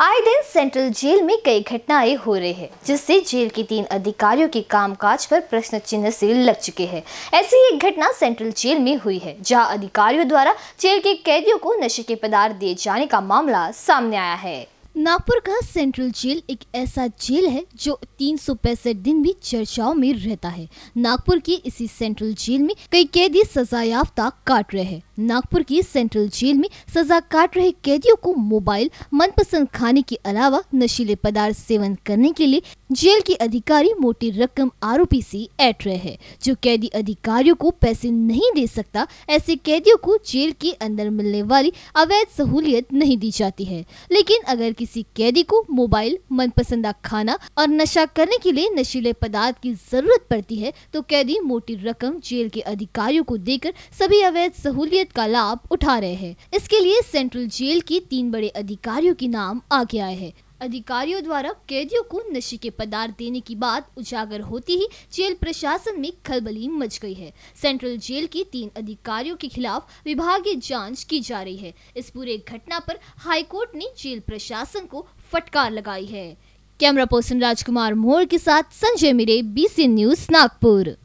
आए दिन central jail में कई घटनाएं हो रही है जिससे जेल के तीन अधिकारियों के कामकाज पर प्रश्न चिन्ह से लग चुके हैं ऐसी एक घटना सेंट्रल जेल में हुई है जहां अधिकारियों द्वारा जेल के कैदियों को नशे के पदार्थ दिए जाने का मामला सामने आया है नागपुर का सेंट्रल जेल एक ऐसा जेल है जो तीन दिन भी चर्चाओं में रहता है नागपुर के इसी सेंट्रल जेल में कई कैदी सजायाफ्ता काट रहे हैं नागपुर की सेंट्रल जेल में सजा काट रहे कैदियों को मोबाइल मनपसंद खाने के अलावा नशीले पदार्थ सेवन करने के लिए जेल के अधिकारी मोटी रकम आरोपी से ऐट रहे हैं जो कैदी अधिकारियों को पैसे नहीं दे सकता ऐसे कैदियों को जेल के अंदर मिलने वाली अवैध सहूलियत नहीं दी जाती है लेकिन अगर किसी कैदी को मोबाइल मनपसंदा खाना और नशा करने के लिए नशीले पदार्थ की जरूरत पड़ती है तो कैदी मोटी रकम जेल के अधिकारियों को देकर सभी अवैध सहूलियत मस्जिद का लाभ उठा रहे हैं इसके लिए सेंट्रल जेल के तीन बड़े अधिकारियों के नाम आगे आए हैं अधिकारियों द्वारा कैदियों को नशे के पदार्थ देने की बात उजागर होती ही जेल प्रशासन में खलबली मच गई है सेंट्रल जेल की तीन अधिकारियों के खिलाफ विभागीय जांच की जा रही है इस पूरे घटना पर हाईकोर्ट ने जेल प्रशासन को फटकार लगाई है कैमरा पर्सन राजकुमार मोर के साथ संजय मिरे बीसी न्यूज नागपुर